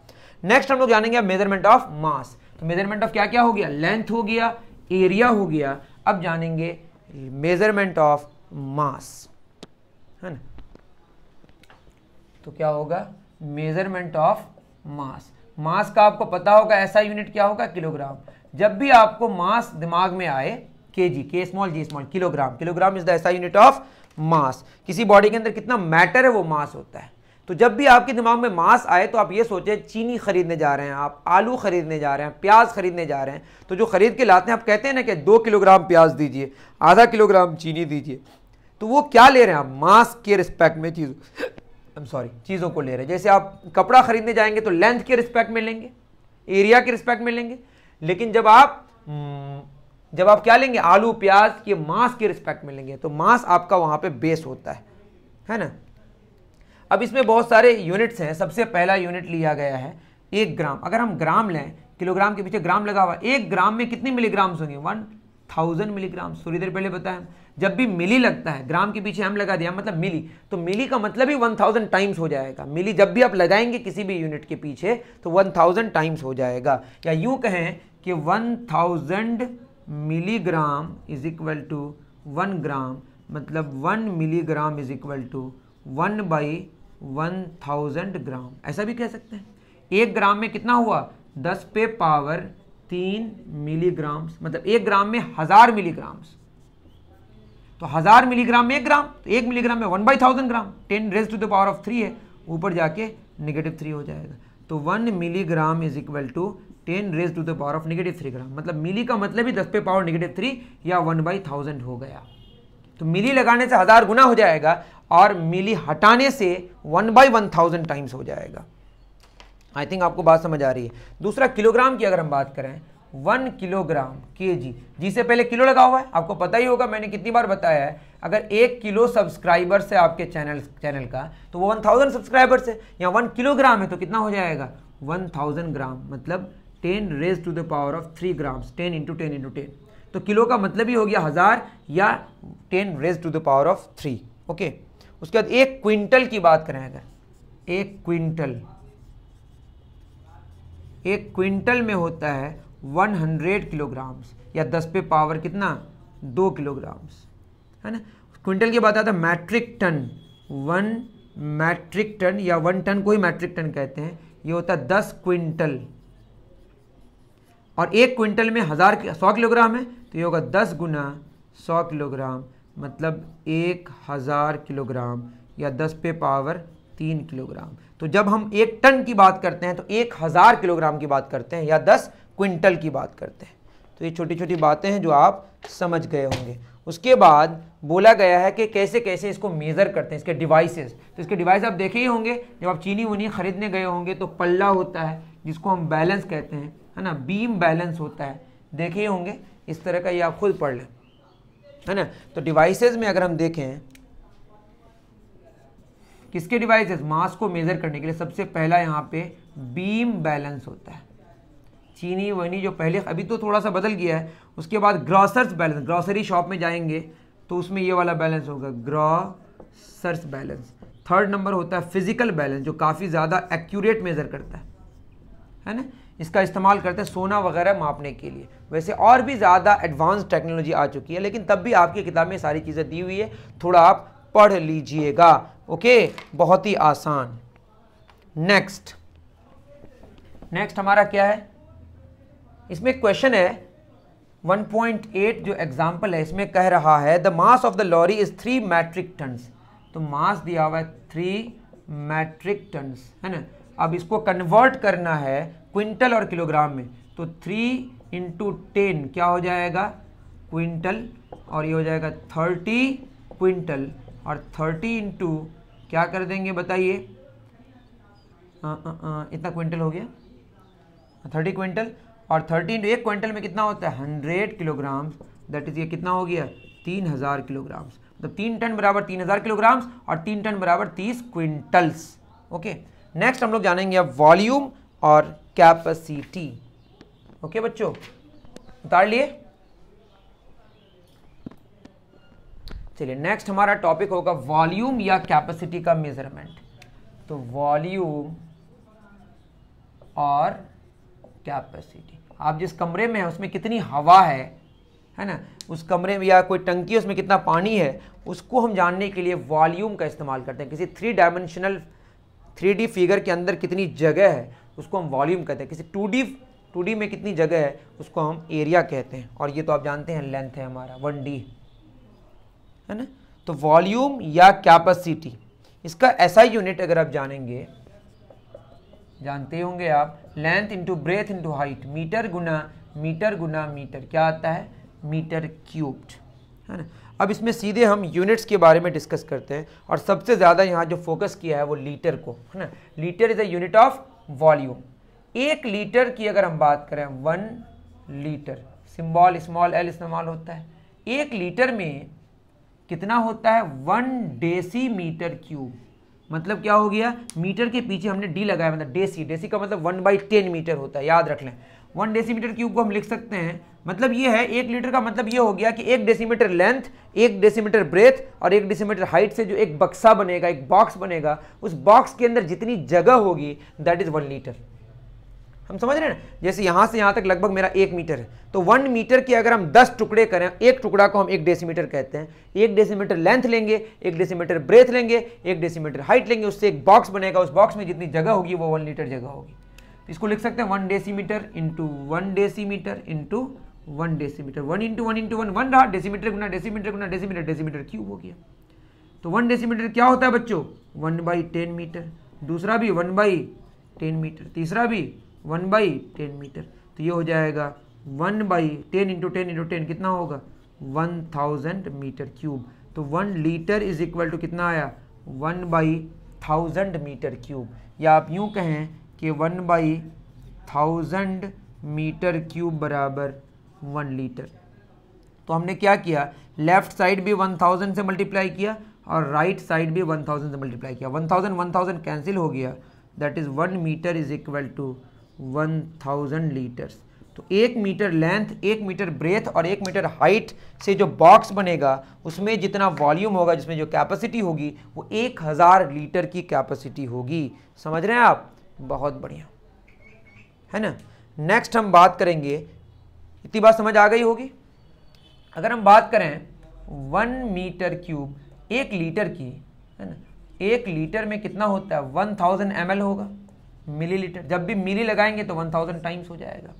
नेक्स्ट हम लोग जानेंगे मेजरमेंट ऑफ मास तो मेजरमेंट ऑफ क्या क्या हो गया लेंथ हो गया एरिया हो गया अब जानेंगे मेजरमेंट ऑफ मास है ना तो क्या होगा मेजरमेंट ऑफ मास मास का आपको पता होगा ऐसा यूनिट क्या होगा किलोग्राम जब भी आपको मास दिमाग में आए के जी के small G small kilogram kilogram is the SI unit of mass किसी बॉडी के अंदर कितना मैटर है वो मास होता है तो जब भी आपके दिमाग में मास आए तो आप ये सोचें चीनी खरीदने जा रहे हैं आप आलू खरीदने जा रहे हैं प्याज खरीदने जा रहे हैं तो जो खरीद के लाते हैं आप कहते हैं ना कि दो किलोग्राम प्याज दीजिए आधा किलोग्राम चीनी दीजिए तो वो क्या ले रहे हैं आप मास के रिस्पेक्ट में चीज़ों सॉरी चीज़ों को ले रहे हैं जैसे आप कपड़ा खरीदने जाएंगे तो लेंथ के रिस्पेक्ट में लेंगे एरिया के रिस्पेक्ट में लेंगे लेकिन जब आप जब आप क्या लेंगे आलू प्याज के मांस के रिस्पेक्ट में लेंगे तो मांस आपका वहां पे बेस होता है है ना अब इसमें बहुत सारे यूनिट्स हैं सबसे पहला यूनिट लिया गया है एक ग्राम अगर हम ग्राम लें किलोग्राम के पीछे ग्राम लगा हुआ एक ग्राम में कितने मिलीग्राम्स होंगे वन थाउजेंड मिलीग्राम थोड़ी देर पहले बताया जब भी मिली लगता है ग्राम के पीछे हम लगा दिया मतलब मिली तो मिली का मतलब ही वन थाउजेंड टाइम्स हो जाएगा मिली जब भी आप लगाएंगे किसी भी यूनिट के पीछे तो वन थाउजेंड टाइम्स हो जाएगा या यूं कहें कि one thousand milligram is equal to one gram मतलब one milligram is equal to one by one thousand gram ऐसा भी कह सकते हैं एक ग्राम में कितना हुआ दस पे पावर तीन मिलीग्राम्स मतलब एक ग्राम में हजार मिलीग्राम्स तो हजार मिलीग्राम में एक ग्राम तो एक मिलीग्राम में one by thousand gram ten raise to the power of three है ऊपर जाके नेगेटिव थ्री हो जाएगा तो one milligram is equal to ten raise to the power of negative three gram मतलब मिली का मतलब ही दस पे पावर निगेटिव थ्री या वन बाई थाउजेंड हो गया तो मिली लगाने से हज़ार गुना हो जाएगा और मिली हटाने से one by one thousand times हो जाएगा आई थिंक आपको बात समझ आ रही है दूसरा किलोग्राम की अगर हम बात करें वन किलोग्राम के जी जिसे पहले किलो लगा हुआ है आपको पता ही होगा मैंने कितनी बार बताया है अगर एक किलो सब्सक्राइबर से आपके चैनल चैनल का तो वो वन थाउजेंड सब्सक्राइबर्स है या वन किलोग्राम है तो कितना हो जाएगा वन थाउजेंड ग्राम मतलब ten raise to the power of three grams ten into ten into ten तो किलो का मतलब ही हो गया हज़ार या ten raise to the power of three okay उसके बाद एक क्विंटल की बात करें अगर एक क्विंटल एक क्विंटल में होता है वन हंड्रेड किलोग्राम्स या दस पे पावर कितना दो किलोग्राम्स है ना क्विंटल की बात आता है metric ton one metric ton या वन टन को ही मैट्रिक टन कहते हैं ये होता है दस क्विंटल और एक क्विंटल में हज़ार सौ किलोग्राम है तो ये होगा दस गुना सौ किलोग्राम मतलब एक हज़ार किलोग्राम या दस पे पावर तीन किलोग्राम तो जब हम एक टन की बात करते हैं तो एक हज़ार किलोग्राम की बात करते हैं या दस क्विंटल की बात करते हैं तो ये छोटी छोटी बातें हैं जो आप समझ गए होंगे उसके बाद बोला गया है कि कैसे कैसे इसको मेज़र करते हैं इसके डिवाइसेस तो इसके डिवाइस आप देखे ही होंगे जब आप चीनी वूनी ख़रीदने गए होंगे तो पल्ला होता है जिसको हम बैलेंस कहते हैं है ना बीम बैलेंस होता है देखे होंगे इस तरह का ये आप खुद पढ़ लें है ना तो डिवाइसेस में अगर हम देखें किसके डिवाइसेस मास को मेजर करने के लिए सबसे पहला यहाँ पे बीम बैलेंस होता है चीनी वनी जो पहले अभी तो थोड़ा सा बदल गया है उसके बाद ग्रॉसर्स बैलेंस ग्रॉसरी शॉप में जाएंगे तो उसमें ये वाला बैलेंस होगा ग्रॉसर्स बैलेंस थर्ड नंबर होता है फिजिकल बैलेंस जो काफ़ी ज़्यादा एक्यूरेट मेज़र करता है है ना इसका इस्तेमाल करते हैं सोना वगैरह मापने के लिए वैसे और भी ज़्यादा एडवांस टेक्नोलॉजी आ चुकी है लेकिन तब भी आपकी किताब में सारी चीज़ें दी हुई है थोड़ा आप पढ़ लीजिएगा ओके बहुत ही आसान नेक्स्ट नेक्स्ट हमारा क्या है इसमें क्वेश्चन है 1.8 जो एग्जाम्पल है इसमें कह रहा है the mass of the lorry is three metric tons तो मास दिया हुआ है थ्री मैट्रिक टन्स है ना अब इसको कन्वर्ट करना है क्विंटल और किलोग्राम में तो थ्री इंटू टेन क्या हो जाएगा क्विंटल और ये हो जाएगा थर्टी क्विंटल और थर्टी इंटू क्या कर देंगे बताइए इतना क्विंटल हो गया थर्टी क्विंटल और थर्टी इंटू एक क्विंटल में कितना होता है हंड्रेड किलोग्राम्स दैट इज़ ये कितना हो गया तीन हज़ार किलोग्राम्स मतलब तीन टन बराबर तीन हज़ार किलोग्राम्स और तीन टन बराबर तीस क्विंटल्स ओके नेक्स्ट हम लोग जानेंगे अब वॉल्यूम और कैपेसिटी ओके बच्चों उतार लिए चलिए नेक्स्ट हमारा टॉपिक होगा वॉल्यूम या कैपेसिटी का मेजरमेंट तो वॉल्यूम और कैपेसिटी आप जिस कमरे में हैं उसमें कितनी हवा है है ना उस कमरे में या कोई टंकी है उसमें कितना पानी है उसको हम जानने के लिए वॉल्यूम का इस्तेमाल करते हैं किसी थ्री डायमेंशनल थ्री फिगर के अंदर कितनी जगह है उसको हम वॉल्यूम कहते हैं किसी टू डी टू डी में कितनी जगह है उसको हम एरिया कहते हैं और ये तो आप जानते हैं लेंथ है हमारा वन डी है ना तो वॉल्यूम या कैपेसिटी इसका ऐसा यूनिट अगर आप जानेंगे जानते होंगे आप length into breadth into height metre गुना मीटर गुना मीटर क्या आता है मीटर क्यूब्ड है ना अब इसमें सीधे हम यूनिट्स के बारे में डिस्कस करते हैं और सबसे ज़्यादा यहाँ जो फोकस किया है वो लीटर को है ना litre is a unit of volume एक लीटर की अगर हम बात करें one litre symbol small L इस्तेमाल होता है एक लीटर में कितना होता है वन डेसी मीटर क्यूब मतलब क्या हो गया मीटर के पीछे हमने डी लगाया मतलब डेसी डेसी का मतलब वन बाई टेन मीटर होता है याद रख लें वन डेसीमीटर क्यूब को हम लिख सकते हैं मतलब ये है एक लीटर का मतलब ये हो गया कि एक डेसीमीटर लेंथ एक डेसीमीटर ब्रेथ और एक डेसीमीटर हाइट से जो एक बक्सा बनेगा एक बॉक्स बनेगा उस बॉक्स के अंदर जितनी जगह होगी दैट इज़ वन लीटर हम समझ रहे हैं ना जैसे यहाँ से यहाँ तक लगभग मेरा एक मीटर है तो वन मीटर के अगर हम दस टुकड़े करें एक टुकड़ा को हम एक डेसीमीटर कहते हैं एक डेसीमीटर लेंथ लेंगे एक डेसीमीटर ब्रेथ लेंगे एक डेसीमीटर हाइट लेंगे उससे एक बॉक्स बनेगा उस बॉक्स में जितनी जगह होगी वो वन लीटर जगह होगी इसको लिख सकते हैं one decimetre into one decimetre into one decimetre one into one into one one रहा डेसीमीटर गुना डेसीमीटर गुना डेसीमीटर डेसीमीटर क्यूब हो गया तो वन डेसीमीटर क्या होता है बच्चों वन बाई टेन मीटर दूसरा भी वन बाई टेन मीटर तीसरा भी वन बाई टेन मीटर तो ये हो जाएगा one by ten into ten into ten कितना होगा वन थाउजेंड मीटर क्यूब तो one litre is equal to कितना आया one by thousand metre cube या आप यूँ कहें कि one by thousand metre cube बराबर वन लीटर तो हमने क्या किया लेफ्ट साइड भी वन थाउजेंड से मल्टीप्लाई किया और राइट right साइड भी वन थाउजेंड से मल्टीप्लाई किया one thousand one thousand cancel हो गया that is one metre is equal to one thousand litres तो एक मीटर लेंथ एक मीटर ब्रेथ और एक मीटर हाइट से जो बॉक्स बनेगा उसमें जितना वॉल्यूम होगा जिसमें जो कैपेसिटी होगी वो एक हज़ार लीटर की कैपेसिटी होगी समझ रहे हैं आप बहुत बढ़िया है ना नेक्स्ट हम बात करेंगे इतनी बात समझ आ गई होगी अगर हम बात करें वन मीटर क्यूब एक लीटर की है ना एक लीटर में कितना होता है वन थाउजेंड एम एल होगा मिली लीटर जब भी मिली लगाएंगे तो वन थाउजेंड टाइम्स हो जाएगा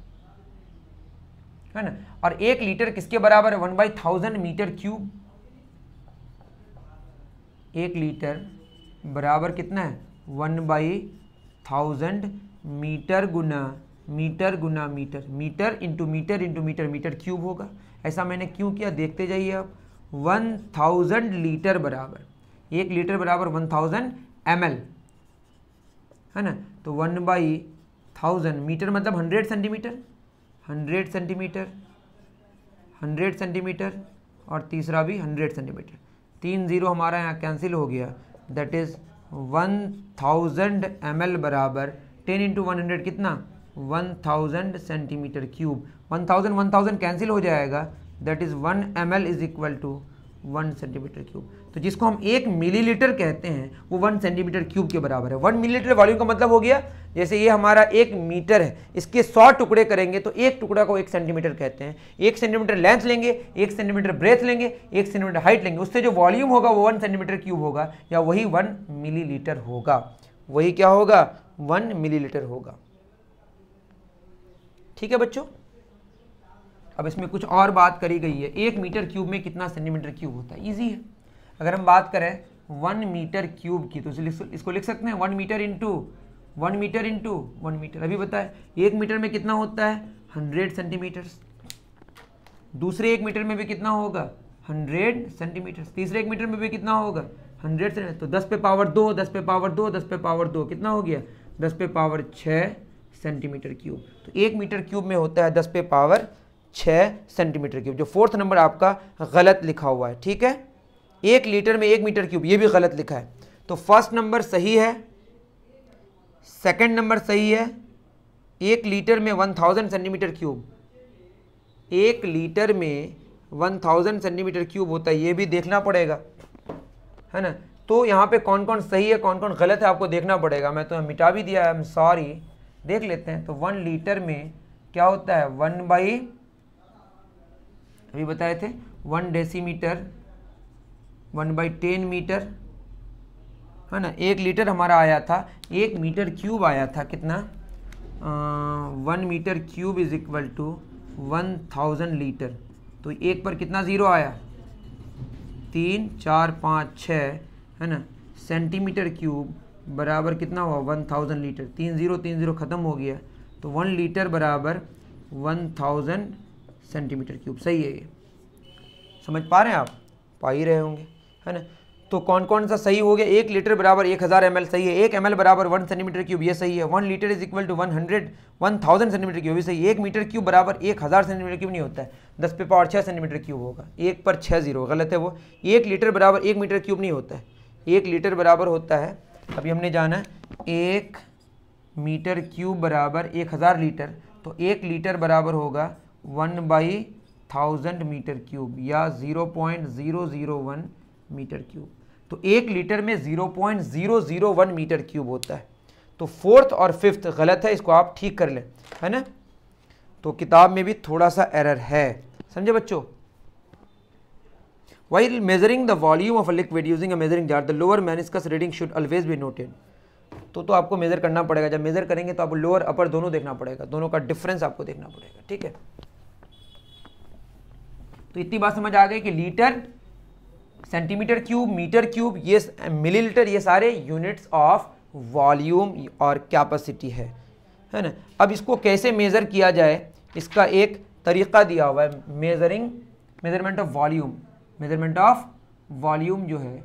है ना और एक लीटर किसके बराबर है one by thousand metre cube एक लीटर बराबर कितना है वन बाई थाउजेंड मीटर गुना मीटर गुना metre metre into metre into metre metre cube होगा ऐसा मैंने क्यों किया देखते जाइए आप वन थाउजेंड लीटर बराबर एक लीटर बराबर वन थाउजेंड एम है ना तो वन बाई थाउजेंड मीटर मतलब hundred centimetre hundred centimetre hundred centimetre और तीसरा भी हंड्रेड सेंटीमीटर तीन ज़ीरो हमारा यहाँ कैंसिल हो गया that is one thousand M L बराबर टेन इंटू वन हंड्रेड कितना one thousand centimetre cube one thousand one thousand cancel हो जाएगा that is one M L is equal to one centimetre cube तो जिसको हम एक मिलीलीटर कहते हैं वो वन सेंटीमीटर क्यूब के बराबर है वन मिलीलीटर वॉल्यूम का मतलब हो गया जैसे ये हमारा एक मीटर है इसके सौ टुकड़े करेंगे तो एक टुकड़ा को एक सेंटीमीटर कहते हैं एक सेंटीमीटर लेंथ लेंगे एक सेंटीमीटर ब्रेथ लेंगे एक सेंटीमीटर हाइट लेंगे उससे जो वॉल्यूम होगा वो वन सेंटीमीटर क्यूब होगा या वही वन मिलीलीटर होगा वही क्या होगा वन मिलीलीटर होगा ठीक है बच्चों अब इसमें कुछ और बात करी गई है एक मीटर क्यूब में कितना सेंटीमीटर क्यूब होता है इजी है अगर हम बात करें वन मीटर क्यूब की तो इसको लिख सकते हैं one metre into one metre into one metre अभी बताए एक मीटर में कितना होता है हंड्रेड सेंटीमीटर्स दूसरे एक मीटर में भी कितना होगा हंड्रेड सेंटीमीटर्स तीसरे एक मीटर में भी कितना होगा हंड्रेड से तो दस पे पावर दो दस पे पावर दो दस पे पावर दो कितना हो गया दस पे पावर छः सेंटीमीटर क्यूब तो एक मीटर क्यूब में होता है दस पे पावर छः सेंटीमीटर क्यूब जो फोर्थ नंबर आपका गलत लिखा हुआ है ठीक है एक लीटर में एक मीटर क्यूब ये भी गलत लिखा है तो फर्स्ट नंबर सही है सेकंड नंबर सही है एक लीटर में वन थाउजेंड सेंटीमीटर क्यूब एक लीटर में वन थाउजेंड सेंटीमीटर क्यूब होता है ये भी देखना पड़ेगा है ना तो यहाँ पे कौन कौन सही है कौन कौन गलत है आपको देखना पड़ेगा मैं तो मिटा भी दिया है एम सॉरी देख लेते हैं तो वन लीटर में क्या होता है वन बाई अभी बताए थे one decimetre one by ten metre है ना एक लीटर हमारा आया था एक मीटर क्यूब आया था कितना one metre cube is equal to one thousand litre तो एक पर कितना ज़ीरो आया तीन चार पाँच छः है ना सेंटीमीटर क्यूब बराबर कितना हुआ वन थाउजेंड लीटर तीन ज़ीरो तीन ज़ीरो ख़त्म हो गया तो वन लीटर बराबर वन थाउजेंड सेंटीमीटर क्यूब सही है ये समझ पा रहे हैं आप पा ही रहे होंगे है ना तो कौन कौन सा सही हो गया एक लीटर बराबर एक हज़ार एम सही है एक एम बराबर वन सेंटीमीटर क्यूब ये सही है one litre is equal to one hundred one thousand centimetre cube भी सही है एक मीटर क्यूब बराबर एक हज़ार सेंटीमीटर क्यूब नहीं होता है दस पे पावर छः सेंटीमीटर क्यूब होगा एक पर छः जीरो गलत है वो एक लीटर बराबर एक मीटर क्यूब नहीं होता है एक लीटर बराबर होता है अभी हमने जाना है एक मीटर क्यूब बराबर एक हज़ार लीटर तो एक लीटर बराबर होगा one by thousand metre cube या zero point zero zero one metre cube तो एक लीटर में 0.001 मीटर क्यूब होता है तो फोर्थ और फिफ्थ गलत है इसको आप ठीक कर लें है ना तो किताब में भी थोड़ा सा एरर है समझे बच्चों why measuring the volume of liquid using using a measuring jar the lower meniscus reading should always be noted तो तो आपको मेज़र करना पड़ेगा जब मेज़र करेंगे तो आपको लोअर अपर दोनों देखना पड़ेगा दोनों का डिफरेंस आपको देखना पड़ेगा ठीक है तो इतनी बात समझ आ गई कि litre centimetre cube metre cube ये मिलीलीटर ये सारे यूनिट्स ऑफ वॉल्यूम और कैपेसिटी है है ना अब इसको कैसे मेज़र किया जाए इसका एक तरीका दिया हुआ है measuring measurement of volume measurement of volume जो है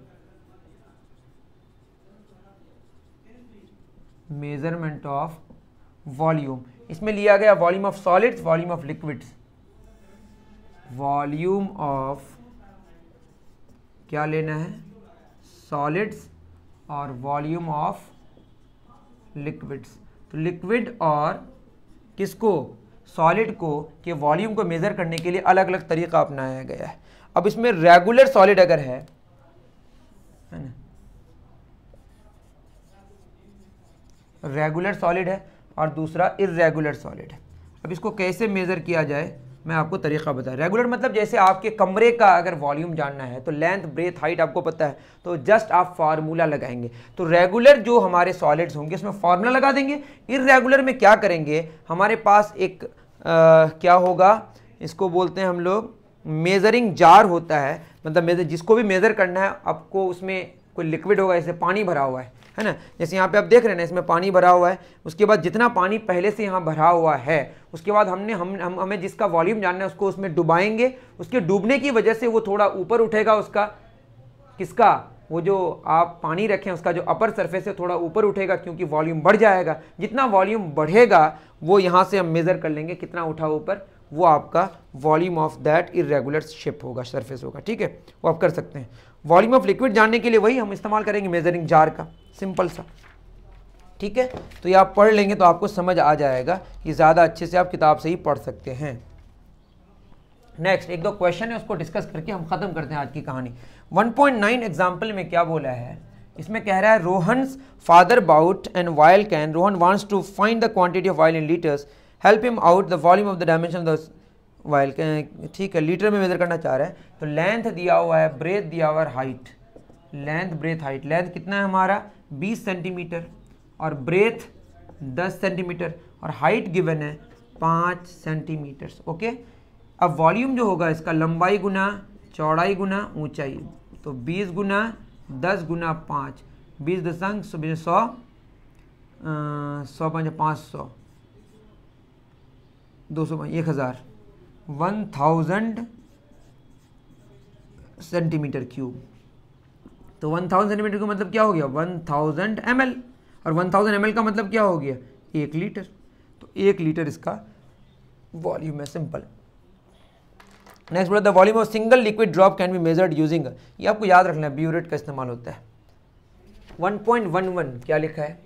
मेजरमेंट ऑफ वॉल्यूम इसमें लिया गया volume of solids volume of liquids volume of क्या लेना है सॉलिड्स और वॉल्यूम ऑफ लिक्विड्स तो लिक्विड और किसको सॉलिड को के वॉल्यूम को मेज़र करने के लिए अलग अलग तरीका अपनाया गया है अब इसमें रेगुलर सॉलिड अगर है है ना रेगुलर सॉलिड है और दूसरा इरेगुलर सॉलिड है अब इसको कैसे मेज़र किया जाए मैं आपको तरीका बता रेगुलर मतलब जैसे आपके कमरे का अगर वॉल्यूम जानना है तो लेंथ ब्रेथ हाइट आपको पता है तो जस्ट आप फार्मूला लगाएंगे तो रेगुलर जो हमारे सॉलिड्स होंगे उसमें फार्मूला लगा देंगे इरेगुलर में क्या करेंगे हमारे पास एक आ, क्या होगा इसको बोलते हैं हम लोग मेज़रिंग जार होता है मतलब मेजर जिसको भी मेज़र करना है आपको उसमें कोई लिक्विड होगा जैसे पानी भरा हुआ है है ना जैसे यहाँ पे आप देख रहे हैं ना इसमें पानी भरा हुआ है उसके बाद जितना पानी पहले से यहाँ भरा हुआ है उसके बाद हमने हम, हम हमें जिसका वॉल्यूम जानना है उसको उसमें डुबाएंगे उसके डूबने की वजह से वो थोड़ा ऊपर उठेगा उसका किसका वो जो आप पानी रखें उसका जो अपर सरफेस है थोड़ा ऊपर उठेगा क्योंकि वॉल्यूम बढ़ जाएगा जितना वॉल्यूम बढ़ेगा वो यहाँ से हम मेज़र कर लेंगे कितना उठा ऊपर वो आपका volume of that irregular shape होगा सरफेस होगा ठीक है वो आप कर सकते हैं वॉल्यूम ऑफ लिक्विड जानने के लिए वही हम इस्तेमाल करेंगे मेजरिंग जार का सिंपल सा ठीक है तो ये आप पढ़ लेंगे तो आपको समझ आ जाएगा कि ज़्यादा अच्छे से आप किताब से ही पढ़ सकते हैं नेक्स्ट एक दो क्वेश्चन है उसको डिस्कस करके हम ख़त्म करते हैं आज की कहानी 1.9 एग्जाम्पल में क्या बोला है इसमें कह रहा है Rohan father bought an oil can Rohan wants to find the quantity of oil in litres help him out the volume of the dimension of the oil can ठीक है लीटर में मेजर करना चाह रहे हैं तो लेंथ दिया हुआ है ब्रेथ दिया हुआ है height length breadth height length कितना है हमारा बीस सेंटीमीटर और ब्रेथ दस सेंटीमीटर और हाइट गिवन है पाँच सेंटीमीटर्स ओके अब वॉल्यूम जो होगा इसका लंबाई गुना चौड़ाई गुना ऊंचाई तो 20 गुना 10 गुना पाँच बीस दशंक सौ सौ सौ पाँच पाँच सौ दो सौ एक हज़ार वन थाउजेंड सेंटीमीटर क्यूब तो वन थाउजेंड सेंटीमीटर का मतलब क्या हो गया वन थाउजेंड एम एल और वन थाउजेंड एम एल का मतलब क्या हो गया एक लीटर तो एक लीटर इसका वॉल्यूम है सिंपल नेक्स्ट बोला the volume of single liquid drop can be measured using ये आपको याद रखना है ब्यूरेट का इस्तेमाल होता है 1.11 क्या लिखा है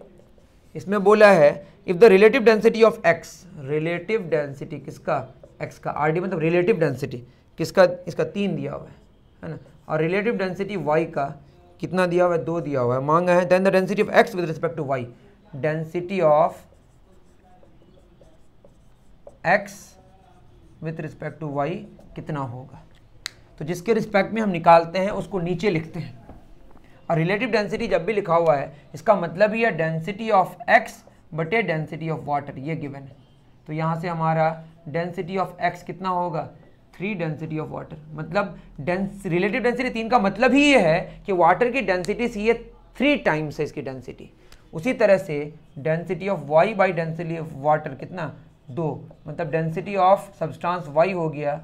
इसमें बोला है if the relative density of X relative density किसका एक्स का आर डी मतलब रिलेटिव डेंसिटी किसका इसका तीन दिया हुआ है है ना और रिलेटिव डेंसिटी वाई का कितना दिया हुआ है दो दिया हुआ है मांगा है then the density of X with respect to Y density of X with respect to Y कितना होगा तो जिसके रिस्पेक्ट में हम निकालते हैं उसको नीचे लिखते हैं और रिलेटिव डेंसिटी जब भी लिखा हुआ है इसका मतलब ही है डेंसिटी ऑफ एक्स बटे डेंसिटी ऑफ वाटर ये गिवन है तो यहाँ से हमारा डेंसिटी ऑफ एक्स कितना होगा थ्री डेंसिटी ऑफ वाटर मतलब डेंस रिलेटिव डेंसिटी तीन का मतलब ही ये है कि वाटर की डेंसिटी सी ये थ्री टाइम्स है इसकी डेंसिटी उसी तरह से density of Y by density of water कितना दो मतलब डेंसिटी ऑफ सब्सटांस वाई हो गया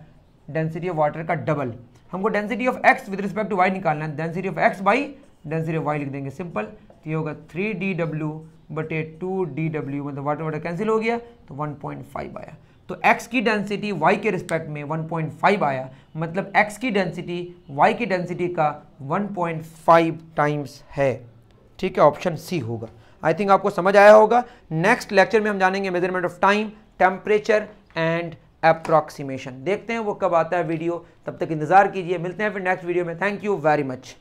डेंसिटी ऑफ वाटर का डबल हमको density of X with respect to Y निकालना है density of X by density of Y लिख देंगे सिंपल तो ये होगा थ्री डी डब्ल्यू बटे टू डी डब्ल्यू मतलब वाटर वाटर कैंसिल हो गया तो वन पॉइंट फाइव आया तो x की डेंसिटी y के रिस्पेक्ट में 1.5 आया मतलब x की डेंसिटी y की डेंसिटी का 1.5 टाइम्स है ठीक है ऑप्शन सी होगा आई थिंक आपको समझ आया होगा नेक्स्ट लेक्चर में हम जानेंगे measurement of time temperature and approximation देखते हैं वो कब आता है वीडियो तब तक इंतज़ार कीजिए मिलते हैं फिर नेक्स्ट वीडियो में थैंक यू वेरी मच